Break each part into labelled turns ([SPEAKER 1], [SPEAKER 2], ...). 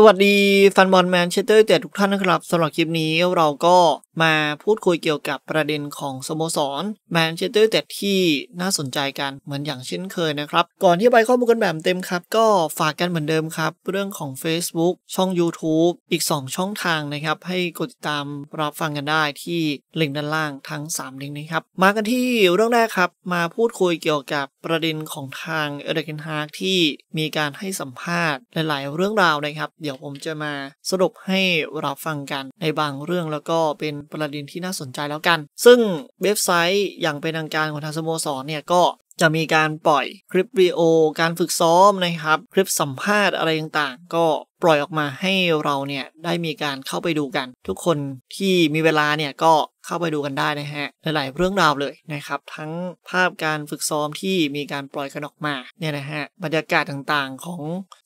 [SPEAKER 1] สวัสดีแฟนบอลแมนเชสเตอร์เต็ดทุกท่านนะครับสำหรับคลิปนี้เราก็มาพูดคุยเกี่ยวกับประเด็นของสโมสรแมนเชสเตอร์เต็ดที่น่าสนใจกันเหมือนอย่างเช่นเคยนะครับ ก่อนที่ไปข้อมูลกันแบบเต็มครับก็ฝากกันเหมือนเดิมครับ เรื่องของ Facebook ช่อง YouTube อีก 2 ช่องทางนะครับ ให้กดติดตามรับฟังกันได้ที่ลิงก์ด้านล่างทั้ง 3 ลิงก์นี้ครับ มากันที่เรื่องแรกครับมาพูดคุยเกี่ยวกับประเด็นของทางเอเดนฮาร์กที่มีการให้สัมภาษณ์หลายๆเรื่องราวนะครับเดี๋ยวผมจะมาสรุปให้เราฟังกันในบางเรื่องแล้วก็เป็นประเด็นที่น่าสนใจแล้วกัน ซึ่งเว็บไซต์อย่างเป็นทางการของทางสโมสรเนี่ยก็จะมีการปล่อยคลิปวิดีโอ การฝึกซ้อมนะครับ คลิปสัมภาษณ์อะไรต่างๆ ก็ปล่อยออกมาให้เราเนี่ยได้มีการเข้าไปดูกัน ทุกคนที่มีเวลาเนี่ยก็เข้าไปดูกันได้นะฮะหลาย ๆเรื่องราวเลยนะครับทั้งภาพการฝึกซ้อมที่มีการปล่อยกันออกมาเนี่ยนะฮะบรรยากาศต่าง ๆ ของ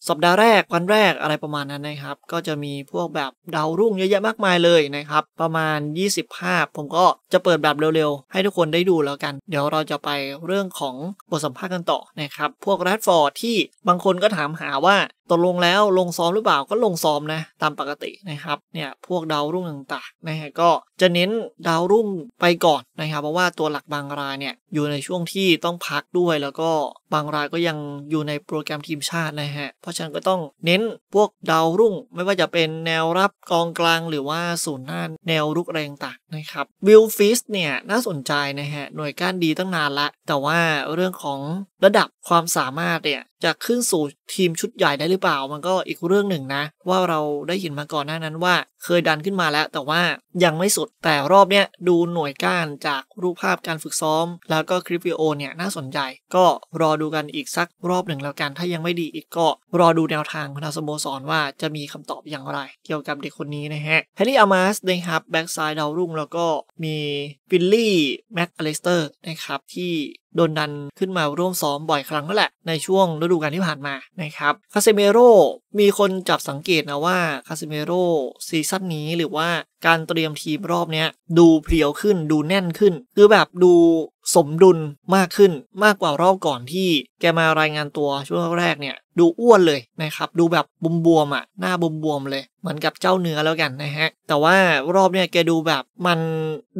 [SPEAKER 1] สัปดาห์แรกวันแรกอะไรประมาณนั้นนะครับ ก็จะมีพวกแบบดาวรุ่งเยอะแยะมากมายเลยนะครับ ประมาณ20ภาพผมก็จะเปิดแบบเร็ว ๆ ให้ทุกคนได้ดูแล้วกัน เดี๋ยวเราจะไปเรื่องของบทสัมภาษณ์กันต่อนะครับพวกแรดฟอร์ดที่บางคนก็ถามหาว่าตกลงแล้วลงซ้อมหรือเปล่าก็ลงซ้อมนะตามปกตินะครับเนี่ยพวกดาวรุ่งต่างๆนะฮะก็จะเน้นดาวรุ่งไปก่อนนะครับ เพราะว่าตัวหลักบางรายเนี่ยอยู่ในช่วงที่ต้องพักด้วยแล้วก็บางรายก็ยังอยู่ในโปรแกรมทีมชาตินะฮะ เพราะฉะนั้นก็ต้องเน้นพวกดาวรุ่ง ไม่ว่าจะเป็นแนวรับกองกลาง หรือว่าศูนย์หน้าแนวรุกแรงต่างนะครับ วิลฟิสเนี่ย น่าสนใจนะฮะ หน่วยก้านดีตั้งนานละแต่ว่าเรื่องของระดับความสามารถเนี่ยจะขึ้นสู่ทีมชุดใหญ่ได้หรือเปล่า มันก็อีกเรื่องหนึ่งนะ ว่าเราได้ยินมาก่อนหน้านั้นว่า เคยดันขึ้นมาแล้ว แต่ว่ายังไม่สุดแต่รอบเนี้ยดูหน่วยก้านจากรูปภาพการฝึกซ้อม แล้วก็คลิปวิดีโอเนี่ยน่าสนใจก็รอดูดูกันอีกสักรอบหนึ่งแล้วกัน ถ้ายังไม่ดีอีกก็ รอดูแนวทางของทางสโมสรว่าจะมีคำตอบอย่างไร เกี่ยวกับเด็กคนนี้นะฮะแฮร์รี่อามาสนะครับ แบ็กซ้ายดาวรุ่งแล้วก็มีฟิลลี่ แม็กอเลสเตอร์ นะครับที่โดนดันขึ้นมาร่วมซ้อม บ่อยครั้งแล้วแหละ ในช่วงฤดูกาลที่ผ่านมานะครับคาเซเมโรมีคนจับสังเกตนะว่าคาเซเมโรซีซั่นนี้หรือว่าการเตรียมทีมรอบนี้ดูเพียวขึ้นดูแน่นขึ้นคือแบบดูสมดุลมากขึ้นมากกว่ารอบก่อนที่แกมารายงานตัวช่วงแรกเนี่ยดูอ้วนเลย นะครับดูแบบบวมๆอ่ะหน้าบวมๆเลยเหมือนกับเจ้าเนื้อแล้วกันนะฮะแต่ว่ารอบเนี้ยแกดูแบบมัน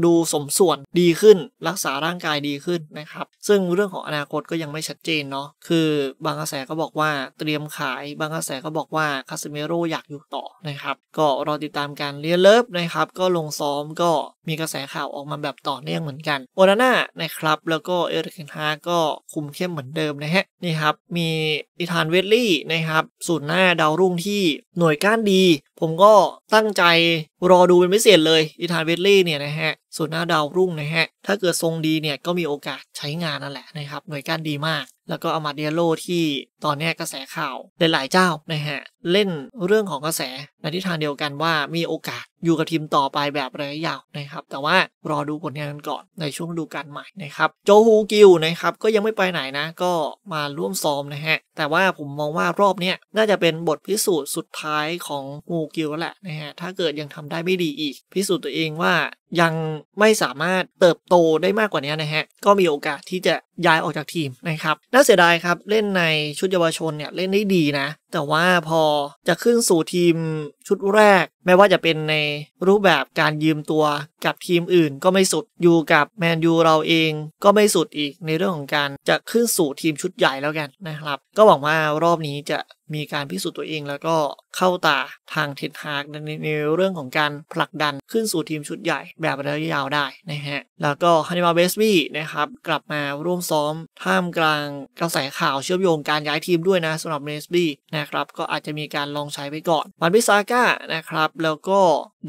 [SPEAKER 1] ดูสมส่วนดีขึ้นรักษาร่างกายดีขึ้นนะครับ ซึ่งเรื่องของอนาคตก็ยังไม่ชัดเจนเนาะคือบางกระแสก็บอกว่าเตรียมขาย บางกระแสก็บอกว่าคาสเมโรอยากอยู่ต่อนะครับ ก็รอติดตามการเรียนเลิฟนะครับ ก็ลงซ้อมก็มีกระแสข่าวออกมาแบบต่อเนื่องเหมือนกันโอนาน่านะครับ แล้วก็เอริกเนฮาก็คุมเข้มเหมือนเดิมนะฮะนี่ครับมีอิทานเวดลี่นะครับสูตรหน้าดาวรุ่งที่หน่วยก้านดี ผมก็ตั้งใจรอดูเป็นพิเศษเลยอีธานเวดลี่เนี่ยนะฮะส่วนหน้าดาวรุ่งนะฮะ ถ้าเกิดทรงดีเนี่ย ก็มีโอกาสใช้งานนั่นแหละนะครับหน่วยการดีมาก แล้วก็อามาเดียโลที่ตอนนี้กระแสข่าวหลายๆเจ้านะฮะ เล่นเรื่องของกระแสในทิศทางเดียวกันว่ามีโอกาสอยู่กับทีมต่อไปแบบระยะยาวนะครับ แต่ว่ารอดูผลงานกันก่อนในช่วงฤดูกาลใหม่นะครับ โจฮูกิวนะครับก็ยังไม่ไปไหนนะ ก็มาร่วมซ้อมนะฮะ แต่ว่าผมมองว่ารอบนี้น่าจะเป็นบทพิสูจน์สุดท้ายของฮูกิลแหละนะฮะ ถ้าเกิดยังทำได้ไม่ดีอีก พิสูจน์ตัวเองว่ายังไม่สามารถเติบโตได้มากกว่านี้นะฮะ ก็มีโอกาสที่จะย้ายออกจากทีมนะครับ น่าเสียดายครับเล่นในชุดเยาวชนเนี่ย เล่นได้ดีนะ แต่ว่าพอจะขึ้นสู่ทีมชุดแรกแม้ว่าจะเป็นในรูปแบบการยืมตัวกับทีมอื่นก็ไม่สุดอยู่กับแมนยูเราเองก็ไม่สุดอีกในเรื่องของการจะขึ้นสู่ทีมชุดใหญ่แล้วกันนะครับ ก็หวังว่ารอบนี้จะมีการพิสูจน์ตัวเอง แล้วก็เข้าตาทางเทนฮากในเรื่องของการผลักดันขึ้นสู่ทีมชุดใหญ่ แบบระยะยาวได้นะฮะแล้วก็ฮันนิบาเบสบี้นะครับ กลับมาร่วมซ้อม ท่ามกลางกระแสข่าวเชื่อมโยงการย้ายทีมด้วยนะสำหรับเบสบี้นะครับก็อาจจะมีการลองใช้ไปก่อนมันพิซาก้านะครับแล้วก็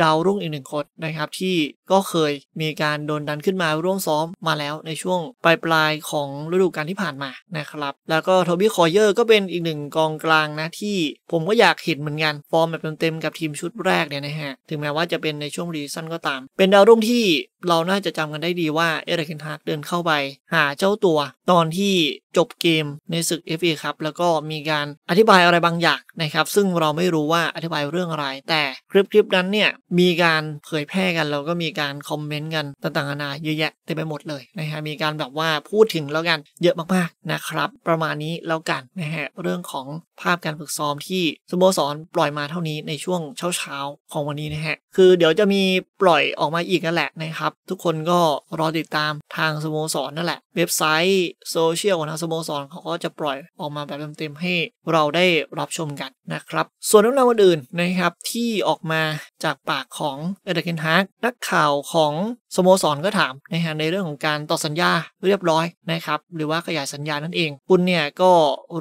[SPEAKER 1] ดาวรุ่งอีกหนึ่งคนนะครับที่ก็เคยมีการโดนดันขึ้นมาร่วมซ้อมมาแล้วในช่วงปลายปลายของฤดูกาลที่ผ่านมานะครับแล้วก็โทบี้คอเยอร์ก็เป็นอีกหนึ่งกองกลางนะที่ผมก็อยากเห็นเหมือนกัน ฟอร์มแบบเต็มๆกับทีมชุดแรกเนี่ยนะฮะ ถึงแม้ว่าจะเป็นในช่วงรีซันก็ตาม เป็นดาวรุ่งที่เราน่าจะจำกันได้ดีว่า เอริกเทนฮากเดินเข้าไป หาเจ้าตัว ตอนที่จบเกมในศึก FA ครับแล้วก็มีการอธิบายอะไรบางอย่างนะครับ ซึ่งเราไม่รู้ว่าอธิบายเรื่องอะไร แต่คลิป คลิปนั้นเนี่ย มีการเผยแพร่กันแล้วก็มีการคอมเมนต์กันต่าง ๆนานาเยอะแยะเต็มไปหมดเลย นะฮะ มีการแบบว่าพูดถึงแล้วกันเยอะมาก ๆนะครับ ประมาณนี้แล้วกันนะฮะเรื่องของภาพการฝึกซ้อมที่สโมสรปล่อยมาเท่านี้ในช่วงเช้าๆของวันนี้นะฮะ คือเดี๋ยวจะมีปล่อยออกมาอีกนั่นแหละนะครับ ทุกคนก็รอติดตามทางสโมสรนั่นแหละ เว็บไซต์ โซเชียลของทางสโมสรเขาก็จะปล่อยออกมาแบบเต็มๆให้เราได้รับชมกันนะครับ ส่วนเรื่องราวอื่นนะครับที่ออกมาจากปากของเอเดเกนฮาร์กนักข่าวของสโมสรก็ถามนะฮะในเรื่องของการต่อสัญญา เรียบร้อยนะครับหรือว่าขยายสัญญานั่นเองคุณเนี่ย ก็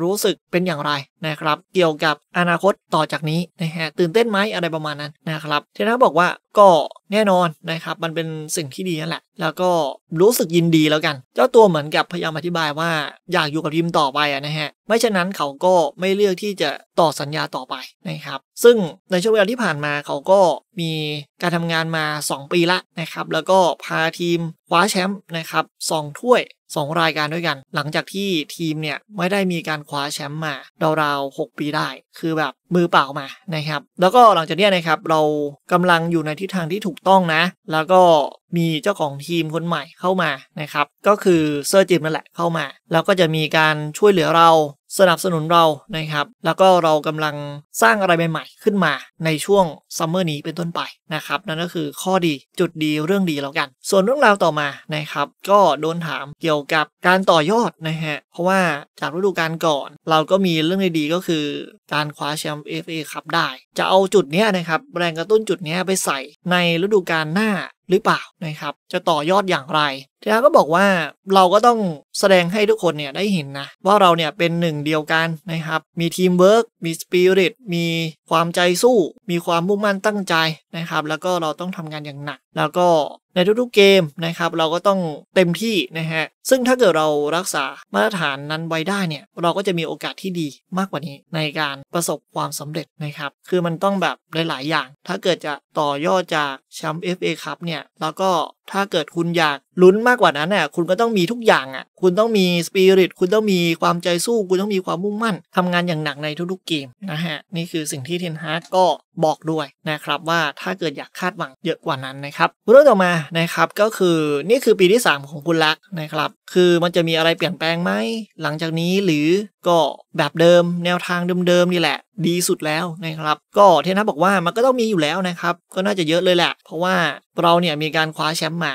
[SPEAKER 1] รู้สึกเป็นอย่างไรนะครับ เกี่ยวกับอนาคตต่อจากนี้นะฮะตื่นเต้นไหมอะไรประมาณนั้นนะครับเทน่าบอกว่าก็แน่นอนนะครับ มันเป็นสิ่งที่ดีนั่นแหละ แล้วก็รู้สึกยินดีแล้วกัน เจ้าตัวเหมือนกับพยายามอธิบายว่าอยากอยู่กับทีมต่อไปนะฮะไม่เช่นนั้นเขาก็ไม่เลือกที่จะต่อสัญญาต่อไปนะครับซึ่งในช่วงเวลาที่ผ่านมาเขาก็มีการทำงานมา 2 ปีละนะครับ แล้วก็พาทีมคว้าแชมป์นะครับสองถ้วย2 รายการด้วยกัน หลังจากที่ทีมเนี่ยไม่ได้มีการคว้าแชมป์มาราวๆ6ปีได้ คือแบบมือเปล่ามานะครับ แล้วก็หลังจากนี้นะครับเรากำลังอยู่ในทิศทางที่ถูกต้องนะ แล้วก็มีเจ้าของทีมคนใหม่เข้ามานะครับ ก็คือเซอร์จิมนั่นแหละเข้ามา แล้วก็จะมีการช่วยเหลือเราสนับสนุนเรานะครับ แล้วก็เรากำลังสร้างอะไรใหม่ๆ ขึ้นมาในช่วงซัมเมอร์นี้เป็นต้นไป นะครับนั่นก็คือข้อดีจุดดีเรื่องดีแล้วกัน ส่วนเรื่องราวต่อมานะครับ ก็โดนถามเกี่ยวกับการต่อยอดนะฮะเพราะว่าจากฤดูกาลก่อนเราก็มีเรื่องดีๆก็คือการคว้าแชมป์เอฟเอคัพได้ จะเอาจุดนี้นะครับแรงกระตุ้นจุดนี้ไปใส่ในฤดูกาลหน้าหรือเปล่านะครับ จะต่อยอดอย่างไรเทีก็บอกว่าเราก็ต้องแสดงให้ทุกคนเนี่ยได้เห็นนะ ว่าเราเนี่ยเป็นหนึ่งเดียวกันนะครับ มีทีมเวิร์กมีสปิริตมีความใจสู้ มีความมุ่งมั่นตั้งใจนะครับ แล้วก็เราต้องทำงานอย่างหนัก แล้วก็ในทุกๆเกมนะครับ เราก็ต้องเต็มที่นะฮะซึ่งถ้าเกิดเรารักษามาตรฐานนั้นไว้ได้เนี่ยเราก็จะมีโอกาสที่ดีมากกว่านี้ในการประสบความสำเร็จนะครับ คือมันต้องแบบหลาย ๆอย่างถ้าเกิดจะต่อยอดจากแชมป์เอฟเอคัพเนี่ยแล้วก็ถ้าเกิดคุณอยากลุ้นมากกว่านั้นน่ะคุณก็ต้องมีทุกอย่างอ่ะ คุณต้องมีสปิริต คุณต้องมีความใจสู้ คุณต้องมีความมุ่งมั่น ทำงานอย่างหนักในทุกๆเกมนะฮะ นี่คือสิ่งที่เทนฮาร์ก็บอกด้วยนะครับว่าถ้าเกิดอยากคาดหวังเยอะกว่านั้นนะครับเรื่องต่อมานะครับก็คือนี่คือปีที่3ของคุณลักนะครับคือมันจะมีอะไรเปลี่ยนแปลงไหมหลังจากนี้หรือก็แบบเดิมแนวทางเดิมๆนี่แหละ ดีสุดแล้วนะครับก็เทนทับอกว่ามันก็ต้องมีอยู่แล้วนะครับก็น่าจะเยอะเลยแหละ เพราะว่าเราเนี่ยมีการคว้าแชมป์มา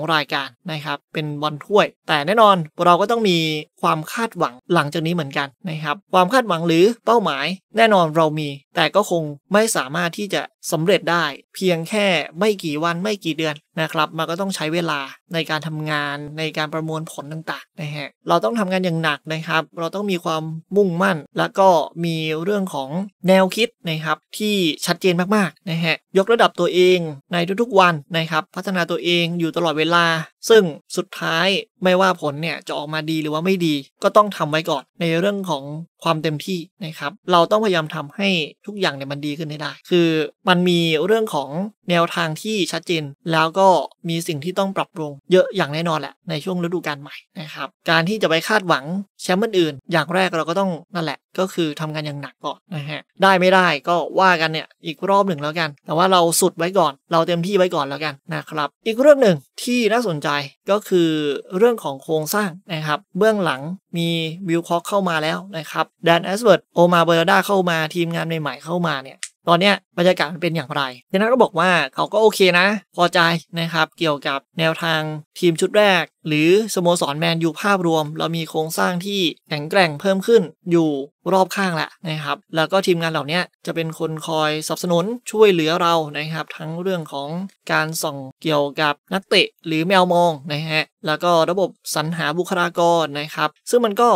[SPEAKER 1] 2 รายการนะครับเป็นบอลถ้วย แต่แน่นอนเราก็ต้องมีความคาดหวังหลังจากนี้เหมือนกันนะครับ ความคาดหวังหรือเป้าหมายแน่นอนเรามี แต่ก็คงไม่สามารถที่จะสำเร็จได้ เพียงแค่ไม่กี่วันไม่กี่เดือนนะครับมันก็ต้องใช้เวลาในการทำงานในการประมวลผลต่างๆนะฮะเราต้องทำงานอย่างหนักนะครับ เราต้องมีความมุ่งมั่นแล้วก็มีเรื่องของแนวคิดนะครับที่ชัดเจนมากๆนะฮะยกระดับตัวเองในทุกๆ วันนะครับ พัฒนาตัวเองอยู่ตลอดเวลา ซึ่งสุดท้ายไม่ว่าผลเนี่ยจะออกมาดีหรือว่าไม่ดีก็ต้องทำไว้ก่อนในเรื่องของความเต็มที่นะครับ เราต้องพยายามทำให้ทุกอย่างเนี่ยมันดีขึ้นได้คือมันมีเรื่องของแนวทางที่ชัดเจนแล้วก็มีสิ่งที่ต้องปรับปรุงเยอะอย่างแน่นอนแหละในช่วงฤดูกาลใหม่นะครับการที่จะไปคาดหวังแชมป์อื่นอย่างแรกเราก็ต้องนั่นแหละก็คือทำงานอย่างหนักก่อนนะฮะได้ไม่ได้ก็ว่ากันเนี่ยอีกรอบหนึ่งแล้วกัน แต่ว่าเราสุดไว้ก่อน เราเต็มที่ไว้ก่อนแล้วกันนะครับอีกเรื่องหนึ่งที่น่าสนใจก็คือเรื่องของโครงสร้างนะครับเบื้องหลังมีวิลคอกเข้ามาแล้วนะครับแดนแอสเวิร์ดโอมาเบอร์ดาเข้ามาทีมงานใหม่ ๆเข้ามาเนี่ยตอนนี้บรรยากาศมันเป็นอย่างไรเทนนัทก็บอกว่าเขาก็โอเคนะ พอใจนะครับเกี่ยวกับแนวทางทีมชุดแรก หรือ สโมสรแมนยูภาพรวม เรามีโครงสร้างที่แข็งแกร่งเพิ่มขึ้นอยู่รอบข้างแหละนะครับ แล้วก็ทีมงานเหล่านี้จะเป็นคนคอยสนับสนุนช่วยเหลือเรานะครับ ทั้งเรื่องของการส่งเกี่ยวกับนักเตะ หรือแมวมองนะฮะ แล้วก็ระบบสรรหาบุคลากรนะครับ ซึ่งมันก็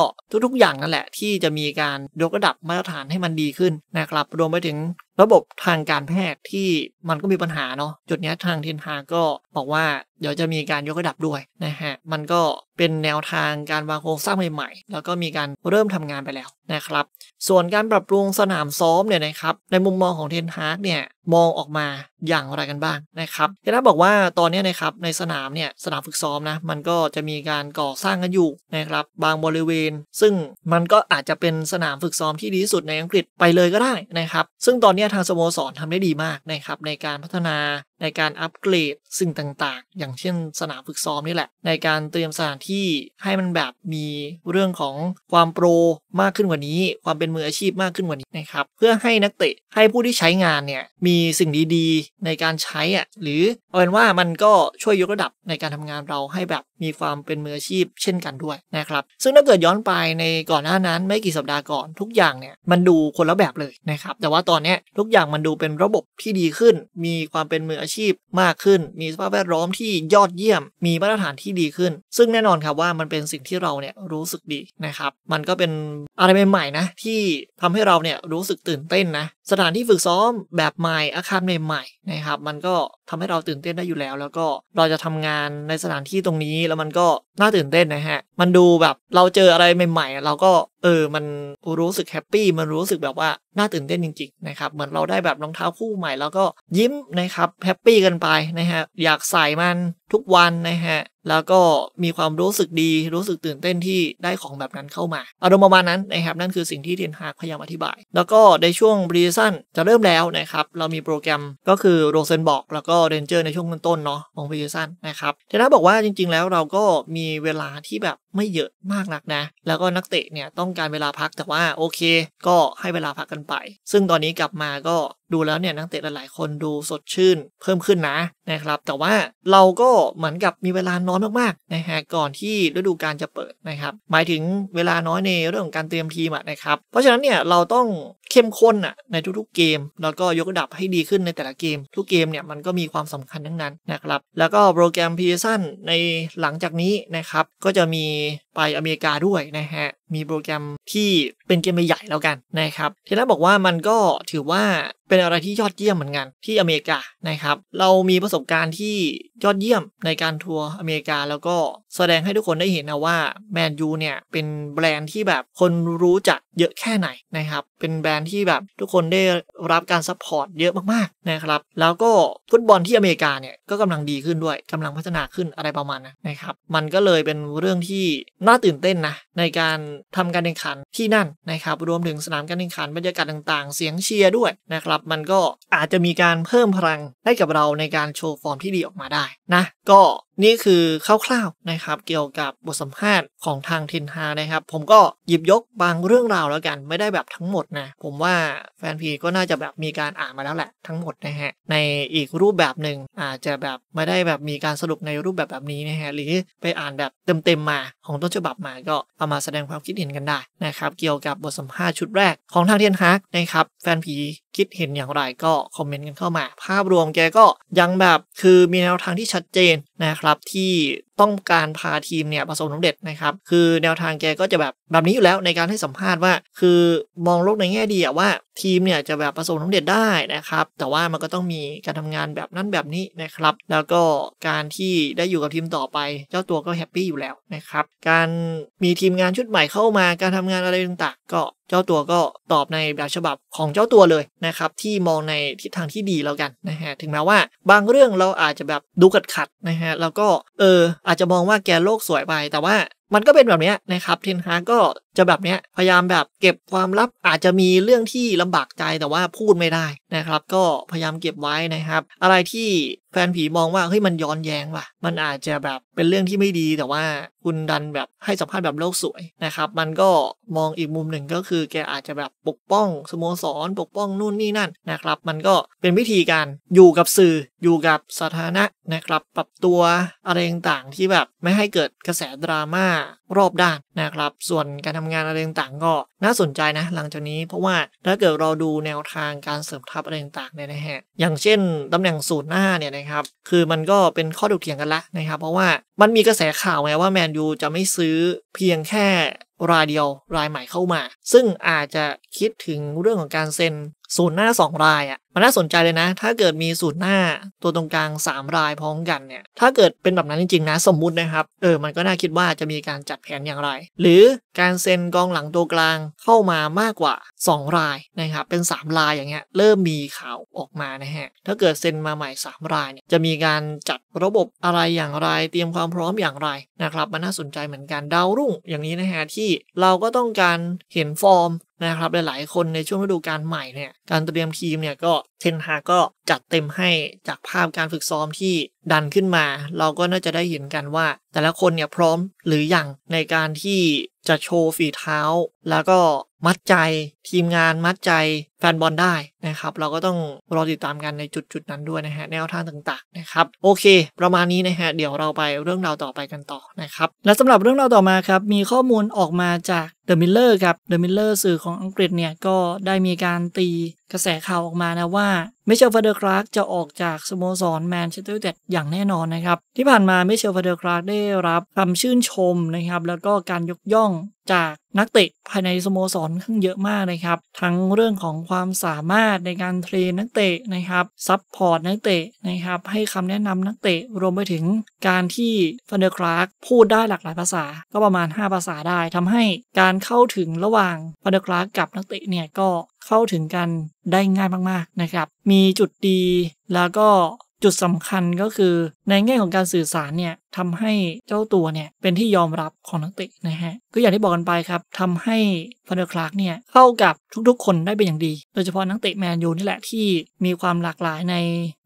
[SPEAKER 1] ทุกๆอย่างนั่นแหละที่จะมีการยกระดับมาตรฐานให้มันดีขึ้นนะครับรวมไปถึงระบบทางการแพทย์ที่มันก็มีปัญหาเนาะ จุดนี้ทางเทนฮาก็บอกว่าเดี๋ยวจะมีการยกระดับด้วยนะฮะ มันก็เป็นแนวทางการวางโครงสร้างใหม่ๆ แล้วก็มีการเริ่มทำงานไปแล้วนะครับ ส่วนการปรับปรุงสนามซ้อมเนี่ยนะครับ ในมุมมองของเทนฮาร์กเนี่ยมองออกมาอย่างไรกันบ้างนะครับเทนฮาร์กบอกว่าตอนนี้นะครับในสนามเนี่ยสนามฝึกซ้อมนะมันก็จะมีการก่อสร้างกันอยู่นะครับบางบริเวณ ซึ่งมันก็อาจจะเป็นสนามฝึกซ้อมที่ดีที่สุดในอังกฤษไปเลยก็ได้นะครับ ซึ่งตอนนี้ทางสโมสรทำได้ดีมากนะครับในการพัฒนาในการอัปเกรดสิ่งต่าง ๆ อย่างเช่นสนามฝึกซ้อมนี่แหละ ในการเตรียมสถานที่ให้มันแบบมีเรื่องของความโปรมากขึ้นกว่านี้ ความเป็นมืออาชีพมากขึ้นกว่านี้นะครับเพื่อให้นักเตะให้ผู้ที่ใช้งานเนี่ยมีสิ่งดี ๆ ในการใช้อะหรือเอาเป็นว่ามันก็ช่วยยกระดับในการทำงานเราให้แบบมีความเป็นมืออาชีพเช่นกันด้วยนะครับซึ่งถ้าเกิดย้อนไปในก่อนหน้านั้นไม่กี่สัปดาห์ก่อน ทุกอย่างเนี่ยมันดูคนละแบบเลยนะครับแต่ว่าตอนนี้ทุกอย่างมันดูเป็นระบบที่ดีขึ้นมีความเป็นมืออาชีพชีพมากขึ้น มีสภาพแวดล้อมที่ยอดเยี่ยม มีมาตรฐานที่ดีขึ้น ซึ่งแน่นอนครับว่ามันเป็นสิ่งที่เราเนี่ยรู้สึกดีนะครับ มันก็เป็นอะไรใหม่ๆนะ ที่ทำให้เราเนี่ยรู้สึกตื่นเต้นนะสถานที่ฝึกซ้อมแบบใหม่อาคารใหม่ๆนะครับมันก็ทำให้เราตื่นเต้นได้อยู่แล้ว แล้วก็เราจะทำงานในสถานที่ตรงนี้แล้วมันก็น่าตื่นเต้นนะฮะมันดูแบบเราเจออะไรใหม่ๆเราก็เออ มันรู้สึกแฮปปี้มันรู้สึกแบบว่าน่าตื่นเต้นจริงๆนะครับเหมือนเราได้แบบรองเท้าคู่ใหม่แล้วก็ยิ้มนะครับแฮปปี้กันไปนะฮะ อยากใส่มันทุกวันนะฮะแล้วก็มีความรู้สึกดี รู้สึกตื่นเต้นที่ได้ของแบบนั้นเข้ามา อารมณ์ประมาณนั้นนะครับนั่นคือสิ่งที่เทนฮากพยายามอธิบาย แล้วก็ในช่วงบรีซันจะเริ่มแล้วนะครับ เรามีโปรแกรมก็คือโรเซนบอก แล้วก็เรนเจอร์ในช่วงต้นๆเนาะของบรีซันนะครับเทนฮากบอกว่าจริงๆแล้วเราก็มีเวลาที่แบบไม่เยอะมากนักนะ แล้วก็นักเตะเนี่ยต้องการเวลาพัก แต่ว่าโอเค ก็ให้เวลาพักกันไป ซึ่งตอนนี้กลับมาก็ดูแล้วเนี่ยนักเตะหลายๆคนดูสดชื่นเพิ่มขึ้นนะนะครับ แต่ว่าเราก็เหมือนกับมีเวลาน้อยมากๆนะฮะก่อนที่ฤดูกาลจะเปิดนะครับ หมายถึงเวลาน้อยในเรื่องของการเตรียมทีมนะครับเพราะฉะนั้นเนี่ยเราต้องเข้มข้นอ่ะในทุกๆเกม แล้วก็ยกระดับให้ดีขึ้นในแต่ละเกม ทุกเกมเนี่ยมันก็มีความสำคัญทั้งนั้นนะครับ แล้วก็โปรแกรมพีซันในหลังจากนี้นะครับ ก็จะมีไปอเมริกาด้วยนะฮะมีโปรแกรมที่เป็นเกมใหญ่แล้วกันนะครับเทน่าบอกว่ามันก็ถือว่าเป็นอะไรที่ยอดเยี่ยมเหมือนกันที่อเมริกานะครับ เรามีประสบการณ์ที่ยอดเยี่ยมในการทัวร์อเมริกา แล้วก็แสดงให้ทุกคนได้เห็นนะว่า แมนยูเนี่ยเป็นแบรนด์ที่แบบคนรู้จักเยอะแค่ไหนนะครับเป็นแบรนด์ที่แบบทุกคนได้รับการซัพพอร์ตเยอะมากๆ นะครับ แล้วก็ฟุตบอลที่อเมริกาเนี่ยก็กำลังดีขึ้นด้วยกำลังพัฒนาขึ้นอะไรประมาณนะนะครับ มันก็เลยเป็นเรื่องที่น่าตื่นเต้นนะในการทำการแข่งขันที่นั่นนะครับ รวมถึงสนามการแข่งขันบรรยากาศต่าง ๆ เสียงเชียร์ด้วยนะครับมันก็อาจจะมีการเพิ่มพลังให้กับเราในการโชว์ฟอร์มที่ดีออกมาได้นะก็นี่คือคร่าวๆนะครับเกี่ยวกับบทสัมภาษณ์ของทางเทนฮานะครับ ผมก็หยิบยกบางเรื่องราวแล้วกันไม่ได้แบบทั้งหมดนะผมว่าแฟนพีก็น่าจะแบบมีการอ่านมาแล้วแหละทั้งหมดนะฮะในอีกรูปแบบหนึ่งอาจจะแบบไม่ได้แบบมีการสรุปในรูปแบบแบบนี้นะฮะหรือไปอ่านแบบเต็มๆมาของต้นฉบับมาก็เอามาแสดงความคิดเห็นกันได้นะครับเกี่ยวกับบทสัมภาษณ์ชุดแรกของทางเทียนฮาร์กนะครับแฟนผีคิดเห็นอย่างไรก็คอมเมนต์กันเข้ามาภาพรวมแกก็ยังแบบคือมีแนวทางที่ชัดเจนนะครับที่ต้องการพาทีมเนี่ยประสบความสำเร็จนะครับคือแนวทางแกก็จะแบบแบบนี้อยู่แล้วในการให้สัมภาษณ์ว่า คือมองโลกในแง่ดีว่า ทีมเนี่ยจะแบบประสบความสำเร็จได้นะครับแต่ว่ามันก็ต้องมีการทำงานแบบนั้นแบบนี้นะครับ แล้วก็การที่ได้อยู่กับทีมต่อไป เจ้าตัวก็แฮปปี้อยู่แล้วนะครับการมีทีมงานชุดใหม่เข้ามา การทำงานอะไรต่าง ๆก็เจ้าตัวก็ตอบในแบบฉบับของเจ้าตัวเลยนะครับที่มองในทิศทางที่ดีแล้วกันนะฮะถึงแม้ว่าบางเรื่องเราอาจจะแบบดูกัดขัดนะฮะแล้วก็เอออาจจะมองว่าแกโลกสวยไป แต่ว่ามันก็เป็นแบบนี้นะครับเทนฮาก็จะแบบเนี้ยพยายามแบบเก็บความลับอาจจะมีเรื่องที่ลำบากใจแต่ว่าพูดไม่ได้นะครับ ก็พยายามเก็บไว้นะครับ อะไรที่แฟนผีมองว่าเฮ้ยมันย้อนแย้งว่ะมันอาจจะแบบเป็นเรื่องที่ไม่ดีแต่ว่าคุณดันแบบให้สัมภาษณ์แบบโลกสวยนะครับมันก็มองอีกมุมหนึ่งก็คือแกอาจจะแบบปกป้องสโมสรปกป้องนู่นนี่นั่นนะครับ มันก็เป็นวิธีการอยู่กับสื่ออยู่กับสถานะนะครับ ปรับตัวอะไรต่างๆที่แบบไม่ให้เกิดกระแสดราม่ารอบด้านนะครับ ส่วนการทำงานอะไรต่างๆก็น่าสนใจนะหลังจากนี้เพราะว่าถ้าเกิดเราดูแนวทางการเสริมทัพอะไรต่างๆเนี่ยนะฮะ อย่างเช่นตำแหน่งสูตรหน้าเนี่ยนะครับ คือมันก็เป็นข้อถกเถียงกันละนะครับเพราะว่ามันมีกระแสข่าวไงว่าแมนยูจะไม่ซื้อเพียงแค่รายเดียวรายใหม่เข้ามา ซึ่งอาจจะคิดถึงเรื่องของการเซ็นสูตรหน้า 2 รายอะ่ะมันน่าสนใจเลยนะ ถ้าเกิดมีสูตรหน้าตัวตรงกลาง 3 รายพร้อมกันเนี่ยถ้าเกิดเป็นแบบนั้นจริง ๆนะสมมุตินะครับ เออ มันก็น่าคิดว่าจะมีการจัดแผนอย่างไร หรือการเซ็นกองหลังตัวกลางเข้ามามากกว่า 2 รายนะครับเป็น3รายอย่างเงี้ยเริ่มมีข่าวออกมานะฮะถ้าเกิดเซ็นมาใหม่ 3 รายเนี่ยจะมีการจัดระบบอะไรอย่างไร เตรียมความพร้อมอย่างไรนะครับมันน่าสนใจเหมือนกันดาวรุ่ง อย่างนี้นะฮะที่เราก็ต้องการเห็นฟอร์มนะครับ หลายๆคนในช่วงฤดูกาลใหม่เนี่ย การเตรียมทีมเนี่ยก็เทนฮาก็จัดเต็มให้จากภาพการฝึกซ้อมที่ดันขึ้นมา เราก็น่าจะได้เห็นกันว่าแต่ละคนเนี่ยพร้อมหรืออยังในการที่จะโชว์ฝีเท้า แล้วก็มัดใจ ทีมงานมัดใจแฟนบอลได้นะครับเราก็ต้องรอติดตามกันในจุดๆ นั้นด้วยนะฮะ แนวทางต่างๆนะครับ โอเค ประมาณนี้นะฮะ เดี๋ยวเราไปเรื่องราวต่อไปกันต่อนะครับ และสำหรับเรื่องราวต่อมาครับ มีข้อมูลออกมาจากเดอะมิลเลอร์ครับเดอะมิลเลอร์สื่อของอังกฤษเนี่ย ก็ได้มีการตีกระแสข่าวออกมานะว่ามเชลฟาเดอร์คลาร์กจะออกจาก สโมสร แมนเชสเตอร์ยูไนเต็ดอย่างแน่นอนนะครับที่ผ่านมามเชลฟาเดอร์คลาร์กได้รับคำชื่นชมนะครับแล้วก็การยกย่องจากนักเตะภายในสโมสรอนข้างเยอะมากนะครับทั้งเรื่องของความสามารถทย์ในการเทรนนักเตะนะครับ ซับพอร์ตนักเตะนะครับ ให้คำแนะนำนักเตะรวมไปถึงการที่ฟันเดอร์คลาร์กพูดได้หลากหลายภาษา ก็ประมาณ 5 ภาษาได้ ทำให้การเข้าถึงระหว่างฟันเดอร์คลาร์กกับนักเตะเนี่ย ก็เข้าถึงกันได้ง่ายมากๆนะครับ มีจุดดี แล้วก็จุดสำคัญก็คือในแง่ของการสื่อสารเนี่ยทำให้เจ้าตัวเนี่ย เป็นที่ยอมรับของนักเตะนะฮะก็อย่างที่บอกกันไปครับทำให้ฟันเดอร์คลาร์กเนี่ย เข้ากับทุกๆ คนได้เป็นอย่างดี โดยเฉพาะนักเตะแมนยูนี่แหละที่มีความหลากหลายใน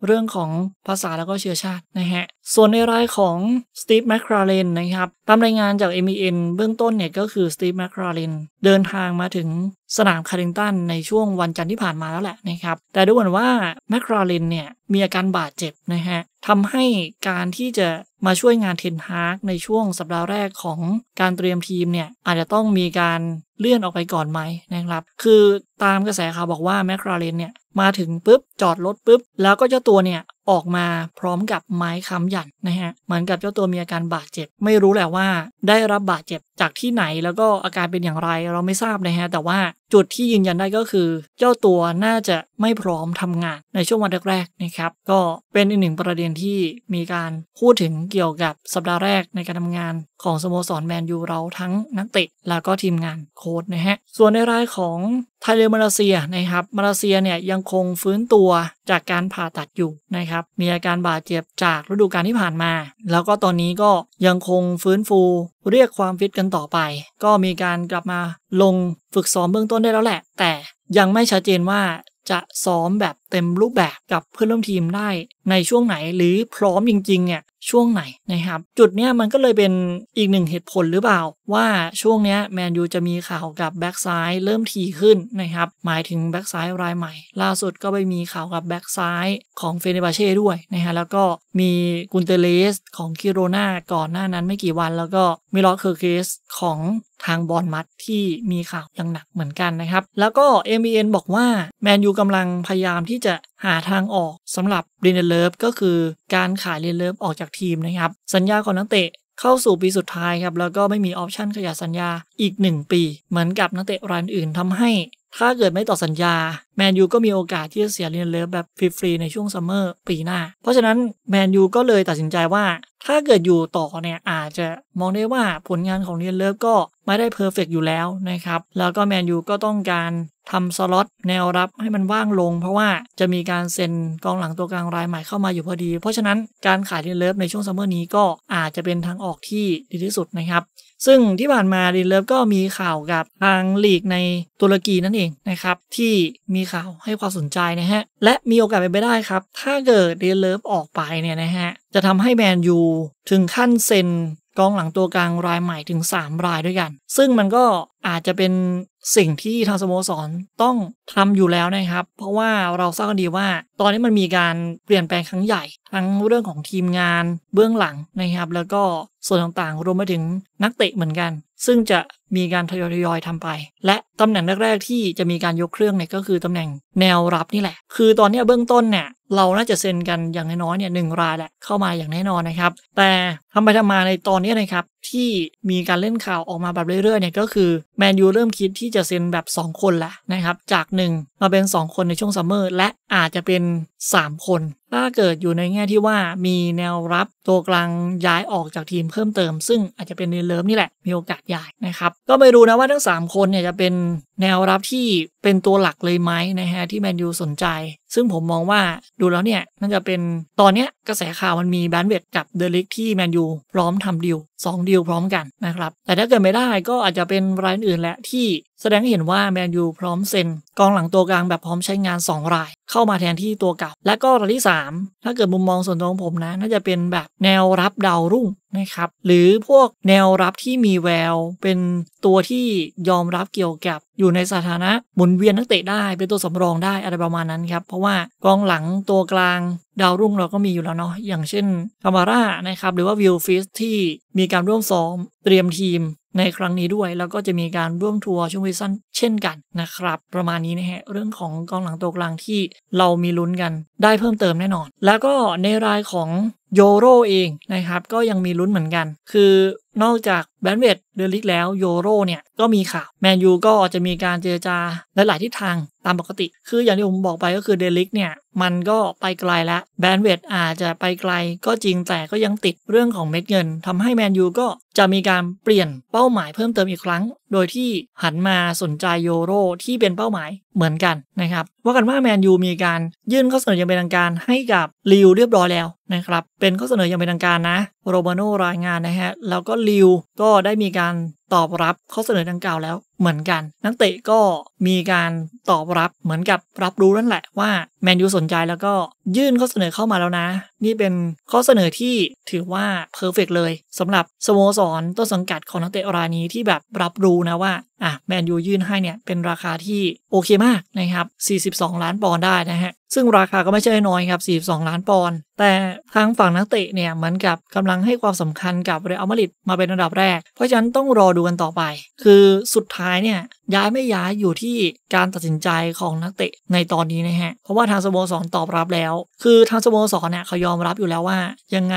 [SPEAKER 1] เรื่องของภาษาแล้วก็เชื้อชาตินะฮะ ส่วนในรายของสตีฟแมคคาเรนนะครับตามรายงานจาก MEN เเบื้องต้นเนี่ย ก็คือสตีฟแมคคาเรนเดินทางมาถึงสนามคาริงตันในช่วงวันจันทร์ที่ผ่านมาแล้วแหละนะครับแต่ดูเหมือนว่าแมคคาเรนเนี่ยมีอาการบาดเจ็บนะฮะทำให้การที่จะมาช่วยงานเทนฮาร์กในช่วงสัปดาห์แรกของการเตรียมทีมเนี่ยอาจจะต้องมีการเลื่อนออกไปก่อนไหมนะครับ คือตามกระแสข่าวบอกว่าแมคคาเรนเนี่ยมาถึงปุ๊บ จอดรถปุ๊บ แล้วก็เจ้าตัวเนี่ยออกมาพร้อมกับไม้ค้ำยันนะฮะ เหมือนกับเจ้าตัวมีอาการบาดเจ็บ ไม่รู้แหละว่า ได้รับบาดเจ็บจากที่ไหน แล้วก็อาการเป็นอย่างไรเราไม่ทราบนะฮะ แต่ว่าจุดที่ยืนยันได้ก็คือ เจ้าตัวน่าจะไม่พร้อม ทำงานในช่วงวันแรก ๆนะครับ ก็เป็นอีกหนึ่งประเด็นที่มีการพูดถึงเกี่ยวกับสัปดาห์แรกในการทำงาน ของสโมสรแมนยูเราทั้งนักเตะแล้วก็ทีมงานโค้ชนะฮะ ส่วนในรายของไทยเลมาเลเซียนะครับ มาเลเซียเนี่ยยังคงฟื้นตัวจากการผ่าตัดอยู่นะครับับมีอาการบาดเจ็บจากฤดูกาลที่ผ่านมา แล้วก็ตอนนี้ก็ยังคงฟื้นฟูเรียกความฟิตกันต่อไป ก็มีการกลับมาลงฝึกซ้อมเบื้องต้นได้แล้วแหละ แต่ยังไม่ชัดเจนว่าจะซ้อมแบบเต็มรูปแบบกับเพื่อนร่วมทีมได้ในช่วงไหน หรือพร้อมจริงๆเนี่ยช่วงไหนนะครับ จุดเนี้ยมันก็เลยเป็นอีกหนึ่งเหตุผลหรือเปล่า ว่าช่วงเนี้ยแมนยูจะมีข่าวกับแบ็กซ้ายเริ่มทีขึ้นนะครับหมายถึงแบ็กซ้ายรายใหม่ ล่าสุดก็ไปมีข่าวกับแบ็กซ้ายของเฟเนบาเช่ด้วยนะฮะแล้วก็มีกุนเตเลสของคิโรนาก่อนหน้านั้นไม่กี่วันแล้วก็มิลอสเคอร์เคสของทางบอลมัดที่มีข่าวยังหนักเหมือนกันนะครับ แล้วก็ MBN บอกว่าแมนยูกำลังพยายามที่จะหาทางออกสำหรับเรนเลิฟก็คือการขายเรนเลิฟออกจากทีมนะครับ สัญญาของนักเตะเข้าสู่ปีสุดท้ายครับ แล้วก็ไม่มีออปชันขยายสัญญาอีก 1 ปี เหมือนกับนักเตะรายอื่นทำให้ ถ้าเกิดไม่ต่อสัญญาแมนยูก็มีโอกาสที่จะเสียเรียนเลิฟแบบฟรีๆในช่วงซัมเมอร์ปีหน้า เพราะฉะนั้นแมนยูก็เลยตัดสินใจว่าถ้าเกิดอยู่ต่อเนี่ยอาจจะมองได้ว่าผลงานของเรียนเลิฟก็ไม่ได้เพอร์เฟกอยู่แล้วนะครับ แล้วก็แมนยูก็ต้องการทำสล็อตแนวรับให้มันว่างลง เพราะว่าจะมีการเซ็นกองหลังตัวกลางรายใหม่เข้ามาอยู่พอดี เพราะฉะนั้นการขายดิเลฟในช่วงซัมเมอร์นี้ก็อาจจะเป็นทางออกที่ดีที่สุดนะครับ ซึ่งที่ผ่านมาดิเลฟก็มีข่าวกับทางลีกในตุรกีนั่นเองนะครับ ที่มีข่าวให้ความสนใจนะฮะ และมีโอกาสเป็นไปได้ครับถ้าเกิดดิเลฟออกไปเนี่ยนะฮะจะทำให้แมนยูถึงขั้นเซ็นกองหลังตัวกลางรายใหม่ถึง 3 รายด้วยกัน ซึ่งมันก็อาจจะเป็นสิ่งที่ทางสโมสรต้องทำอยู่แล้วนะครับ เพราะว่าเราทราบกันดีว่า ตอนนี้มันมีการเปลี่ยนแปลงครั้งใหญ่ ทั้งเรื่องของทีมงานเบื้องหลังนะครับ แล้วก็ส่วนต่างๆรวมไปถึงนักเตะเหมือนกัน ซึ่งจะมีการทยอยๆทำไป และตำแหน่งแรกๆที่จะมีการยกเครื่องเนี่ยก็คือตำแหน่งแนวรับนี่แหละ คือตอนนี้เบื้องต้นเนี่ยเราน่าจะเซ็นกันอย่างน้อยเนี่ยหนึ่งรายแหละเข้ามาอย่างแน่นอนนะครับ แต่ทำไปทำมาในตอนนี้นะครับ ที่มีการเล่นข่าวออกมาแบบเรื่อยๆเนี่ย ก็คือแมนยูเริ่มคิดที่จะเซ็นแบบ2 คนแล้วนะครับจาก 1 มาเป็น 2 คนในช่วงซัมเมอร์และอาจจะเป็น3 คน ถ้าเกิดอยู่ในแง่ที่ว่ามีแนวรับตัวกลางย้ายออกจากทีมเพิ่มเติม ซึ่งอาจจะเป็นเนเลิฟนี่แหละ มีโอกาสย้ายนะครับ ก็ไม่รู้นะว่าทั้ง 3 คนเนี่ยจะเป็นแนวรับที่เป็นตัวหลักเลยไหมนะฮะที่แมนยูสนใจ ซึ่งผมมองว่าดูแล้วเนี่ยน่าจะเป็นตอนเนี้ยกระแสข่าวมันมีแบนเวดกับเดลิกที่แมนยูพร้อมทำดิว2ดิวพร้อมกันนะครับแต่ถ้าเกิดไม่ได้ก็อาจจะเป็นรายอื่นแหละที่แสดงให้เห็นว่าแมนยูพร้อมเซ็น กองหลังตัวกลางแบบพร้อมใช้งาน2รายเข้ามาแทนที่ตัวเก่าและก็รายที่ 3 ถ้าเกิดมุมมองส่วนตัวของผมนะน่าจะเป็นแบบแนวรับดาวรุ่งนะครับหรือพวกแนวรับที่มีแววเป็นตัวที่ยอมรับเกี่ยวกับอยู่ในสถานะหมุนเวียนนักเตะได้เป็นตัวสำรองได้อะไรประมาณนั้นครับเพราะว่ากองหลังตัวกลางดาวรุ่งเราก็มีอยู่แล้วเนาะอย่างเช่นคามาร่านะครับหรือว่าวิลฟิสที่มีการร่วมซ้อมเตรียมทีมในครั้งนี้ด้วยแล้วก็จะมีการร่วมทัวร์ช่วงวิสั้นเช่นกันนะครับ ประมาณนี้นะฮะ เรื่องของกองหลังตัวกลางที่เรามีลุ้นกันได้เพิ่มเติมแน่นอน แล้วก็ในรายของโยโรเองนะครับก็ยังมีลุ้นเหมือนกัน คือนอกจากแบนเวดเดลิกแล้วโยโรเนี่ยก็มีข่าวแมนยูก็จะมีการเจรจาหลาย ๆทิศทางตามปกติ คืออย่างที่ผมบอกไปก็คือเดลิกเนี่ย มันก็ไปไกลแล้วแบนเวดอาจจะไปไกลก็จริงแต่ก็ยังติดเรื่องของเม็ดเงินทำให้แมนยูก็จะมีการเปลี่ยนเป้าหมายเพิ่มเติมอีกครั้งโดยที่หันมาสนใจยูโร ที่เป็นเป้าหมายเหมือนกันนะครับ ว่ากันว่าแมนยูมีการยื่นข้อเสนออย่างเป็นทางการให้กับลิวเรียบร้อยแล้วนะครับ เป็นข้อเสนออย่างเป็นทางการนะโรบาโนรายงานนะฮะแล้วก็ลิวก็ได้มีการตอบรับข้อเสนอดังกล่าวแล้วเหมือนกัน นักเตะก็มีการตอบรับเหมือนกับรับรู้นั่นแหละว่าแมนยูสนใจแล้วก็ยื่นข้อเสนอเข้ามาแล้วนะ นี่เป็นข้อเสนอที่ถือว่าเพอร์เฟกเลย สำหรับสโมสรต้นสังกัดของนักเตะรายนี้ที่แบบรับรู้นะว่าอ่ะแมนยูยื่นให้เนี่ยเป็นราคาที่โอเคมากนะครับ42 ล้านปอนด์ได้นะฮะซึ่งราคาก็ไม่ใช่น้อยครับ42 ล้านปอนด์แต่ทางฝั่งนักเตะเนี่ยเหมือนกับกำลังให้ความสำคัญกับเรอัลมาดริดมาเป็นอันดับแรก เพราะฉะนั้นต้องรอดูกันต่อไป คือสุดท้ายเนี่ยย้ายไม่ย้ายอยู่ที่การตัดสินใจของนักเตะในตอนนี้นะฮะ เพราะว่าทางสโมสรตอบรับแล้ว คือทางสโมสรเนี่ยเขายอมรับอยู่แล้วว่ายังไง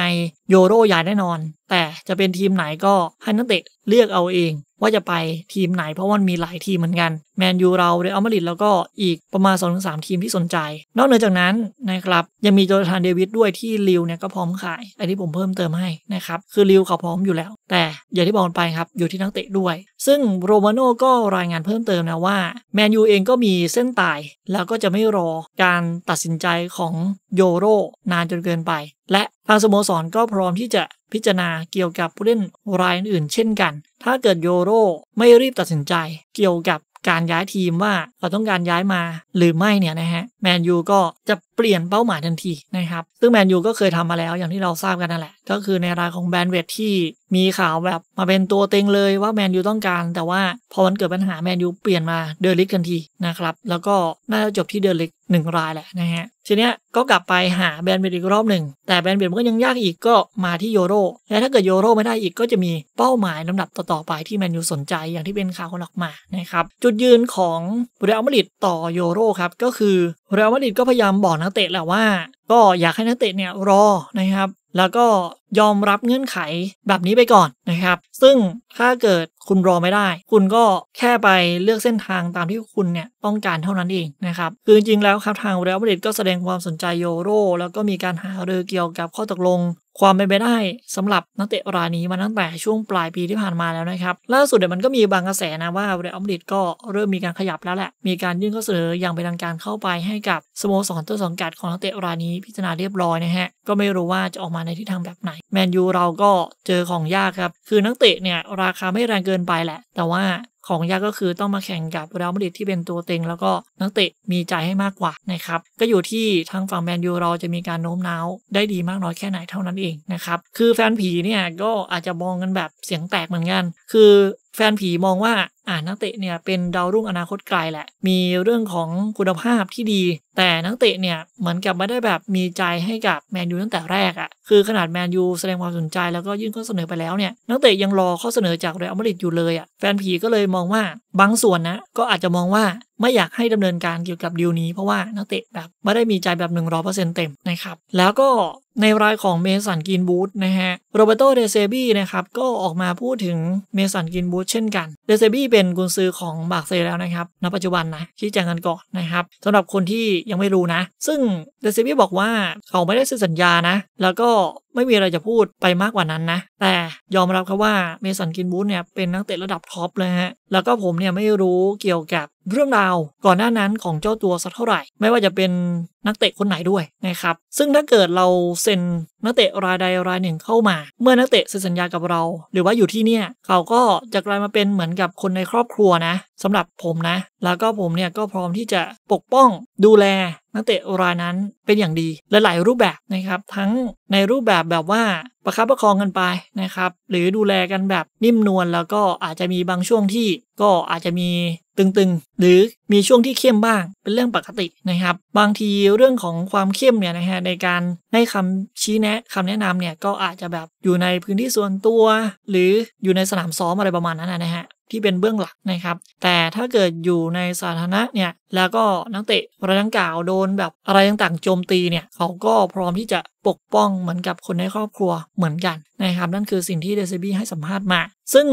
[SPEAKER 1] โยโรย้ายแน่นอนแต่จะเป็นทีมไหนก็ให้นักเตะเลือกเอาเองว่าจะไปทีมไหนเพราะวมันมีหลายทีมเหมือนกันแมนยูเราเรอัลมาดริดแล้วก็อีกประมาณ2สทีมที่สนใจ นอกเหนือจากนั้นนะครับยังมีโจทานเดวิดด้วยที่ลิวเนี่ยก็พร้อมขาย อันนี้ผมเพิ่มเติมให้นะครับ คือลิวเขาพร้อมอยู่แล้ว แต่อย่างที่บอกไปครับ อยู่ที่นักเตะด้วย ซึ่งโรมาโน่ก็รายงานเพิ่มเติมนะว่าแมนยูเองก็มีเส้นตายแล้วก็จะไม่รอการตัดสินใจของโยโรนานจนเกินไป และทางสโมสรก็พร้อมที่จะพิจารณาเกี่ยวกับผู้เล่นรายอื่นเช่นกัน ถ้าเกิดโยโรไม่รีบตัดสินใจ เกี่ยวกับการย้ายทีมว่าเราต้องการย้ายมาหรือไม่เนี่ยนะฮะ แมนยูก็จะเปลี่ยนเป้าหมายทันทีนะครับ ซึ่งแมนยูก็เคยทำมาแล้วอย่างที่เราทราบกันนั่นแหละ ก็คือในรายของแบนเวทที่มีข่าวแบบมาเป็นตัวเต็งเลยว่าแมนยูต้องการแต่ว่าพอมันเกิดปัญหาแมนยูเปลี่ยนมาเดลิกทันทีนะครับ แล้วก็น่าจะจบที่เดลิกหนึ่งรายแหละนะฮะทีเนี้ยก็กลับไปหาแบนเวทอีกรอบหนึ่งแต่แบนเวทมันก็ยังยากอีกก็มาที่โยโรและถ้าเกิดโยโรไม่ได้อีกก็จะมีเป้าหมายลำดับต่อๆไปที่แมนยูสนใจอย่างที่เป็นข่าวคนออกมานะครับจุดยืนของบรอัลมาริดต่อโยโรครับก็คือเรอัลมาดริดก็พยายามบอกนักเตะแหละว่าก็อยากให้นักเตะเนี่ยรอนะครับ แล้วก็ยอมรับเงื่อนไขแบบนี้ไปก่อนนะครับ ซึ่งถ้าเกิดคุณรอไม่ได้ คุณก็แค่ไปเลือกเส้นทางตามที่คุณเนี่ยต้องการเท่านั้นเองนะครับคือจริงๆแล้วครับทางเรอัลมาดริดก็แสดงความสนใจโยโรแล้วก็มีการหารือเกี่ยวกับข้อตกลงความเป็นไปได้ สำหรับนักเตะรายนี้มาตั้งแต่ช่วงปลายปีที่ผ่านมาแล้วนะครับล่าสุดเดี๋ยมันก็มีบางกระแสนะว่าเรอัลมาดริดก็เริ่มมีการขยับแล้วแหละ มีการยื่นข้อเสนออย่างเป็นทางการเข้าไปให้กับสโมสรต้นสังกัดของนักเตะรายนี้ที่พิจารณาเรียบร้อยนะฮะ ก็ไม่รู้ว่าจะออกมาในทิศทางแบบไหนแมนยูเราก็เจอของยากครับ คือนักเตะเนี่ยราคาไม่แรงเกินไปแหละ แต่ว่าของยากก็คือต้องมาแข่งกับเรอัลมาดริดที่เป็นตัว เต็งแล้วก็นักเตะ มีใจให้มากกว่านะครับ ก็อยู่ที่ทางฝั่งแมนยูเราจะมีการโน้มน้าวได้ดีมากน้อยแค่ไหนเท่านั้นเองนะครับ คือแฟนผีเนี่ยก็อาจจะมองกันแบบเสียงแตกเหมือนกัน คือแฟนผีมองว่าอ่านักเตะเนี่ยเป็นดาวรุ่งอนาคตไกลแหละมีเรื่องของคุณภาพที่ดี แต่นักเตะเนี่ยเหมือนกับไม่ได้แบบมีใจให้กับแมนยูตั้งแต่แรกอะ่ะคือขนาดแมนยูแสดงความสนใจแล้วก็ยื่นข้อเสนอไปแล้วเนี่ยนักเตะยังรอข้อเสนอจากเรอัลมาดริดอยู่เลยอะ่ะแฟนผีก็เลยมองว่าบางส่วนนะก็อาจจะมองว่าไม่อยากให้ดำเนินการเกี่ยวกับดีลนี้ เพราะว่านักเตะแบบไม่ได้มีใจแบบ 100%เต็มนะครับแล้วก็ในรายของเมสันกินบูธนะฮะโรเบโตเดเซบี้นะครับ ก็ออกมาพูดถึงเมสันกินบูธเช่นกันเดเซบี้เป็นกุนซือของบาร์เซแล้วนะครับณปัจจุบันนะชี้แจงกันก่อนนะครับสำหรับคนที่ยังไม่รู้นะ ซึ่งเดเซบี้บอกว่าเขาไม่ได้เซ็นสัญญานะ แล้วก็ไม่มีอะไรจะพูดไปมากกว่านั้นนะ แต่ยอมรับครับว่าเมสันกินบูธเนี่ยเป็นนักเตะระดับท็อปเลยฮะแล้วก็ผมเนี่ยไม่รู้เกี่ยวกับเรื่องราวก่อนหน้านั้นของเจ้าตัวสักเท่าไหร่ไม่ว่าจะเป็นนักเตะคนไหนด้วยนะครับ ซึ่งถ้าเกิดเราเซ็นนักเตะรายใดรายหนึ่งเข้ามา เมื่อนักเตะเซ็นสัญญากับเรา หรือว่าอยู่ที่เนี่ยเขาก็จะกลายมาเป็นเหมือนกับคนในครอบครัวนะสำหรับผมนะ แล้วก็ผมเนี่ย ก็พร้อมที่จะปกป้องดูแลนักเตะรายนั้นเป็นอย่างดีและหลายรูปแบบนะครับทั้งในรูปแบบแบบว่าประคับประคองกันไปนะครับ หรือดูแลกันแบบนิ่มนวลแล้วก็อาจจะมีบางช่วงที่ก็อาจจะมีตึงๆ หรือมีช่วงที่เข้มบ้างเป็นเรื่องปกตินะครับ บางทีเรื่องของความเข้มเนี่ยนะฮะในการให้คำชี้แนะคำแนะนำเนี่ยก็อาจจะแบบอยู่ในพื้นที่ส่วนตัว หรืออยู่ในสนามซ้อมอะไรประมาณนั้นนะฮะที่เป็นเบื้องหลักนะครับ แต่ถ้าเกิดอยู่ในสาธารณะเนี่ย แล้วก็นักเตะระดังกล่าวโดนแบบอะไรต่างๆ โจมตีเนี่ย เขาก็พร้อมที่จะปกป้องเหมือนกับคนในครอบครัวเหมือนกันนะครับนั่นคือสิ่งที่เดซิบี้ให้สัมภาษณ์มา ซึ่ง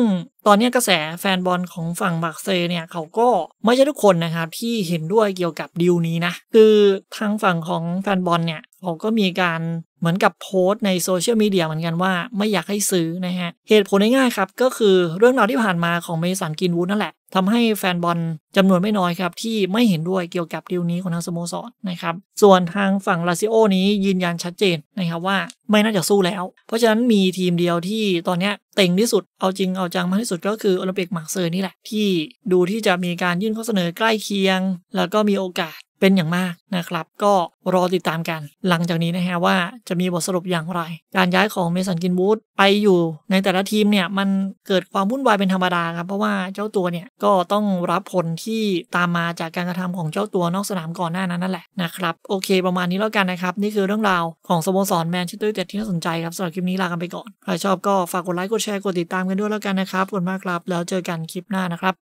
[SPEAKER 1] ตอนนี้กระแสแฟนบอลของฝั่งบักเซเนี่ยเขาก็ไม่ใช่ทุกคนนะครับที่เห็นด้วยเกี่ยวกับดีลนี้นะคือทางฝั่งของแฟนบอลเนี่ยเขาก็มีการเหมือนกับโพสต์ในโซเชียลมีเดียเหมือนกันว่า ไม่อยากให้ซื้อนะฮะเหตุผลง่ายๆครับก็คือเรื่องราวที่ผ่านมาของเมสันกินวูดนั่นแหละทำให้แฟนบอลจำนวนไม่น้อยครับที่ไม่เห็นด้วยเกี่ยวกับดีลนี้ของทางสโมสรนะครับส่วนทางฝั่งลาซิโอนี้ยืนยันชัดเจนนะครับว่าไม่น่าจะสู้แล้ว เพราะฉะนั้นมีทีมเดียวที่ตอนนี้เต็งที่สุดเอาจริงเอาจังมากที่สุดก็คือโอลิมปิกมาร์เซร์นี่แหละที่ดูที่จะมีการยื่นข้อเสนอใกล้เคียงแล้วก็มีโอกาสเป็นอย่างมากนะครับ ก็รอติดตามกัน หลังจากนี้นะฮะว่าจะมีบทสรุปอย่างไร การย้ายของเมสันกินวูดไปอยู่ในแต่ละทีมเนี่ยมันเกิดความวุ่นวายเป็นธรรมดาครับเพราะว่าเจ้าตัวเนี่ย ก็ต้องรับผลที่ตามมาจากการกระทำ ของเจ้าตัวนอกสนามก่อนหน้านั้นนั่นแหละนะครับ โอเคประมาณนี้แล้วกันนะครับ นี่คือเรื่องราวของสโมสรแมนเชสเตอร์ยูไนเต็ดที่น่าสนใจครับสำหรับคลิปนี้ลากันไปก่อนใครชอบก็ฝากกดไลค์กดแชร์กดติดตามกันด้วยแล้วกันนะครับขอบคุณมากครับแล้วเจอกันคลิปหน้านะครับ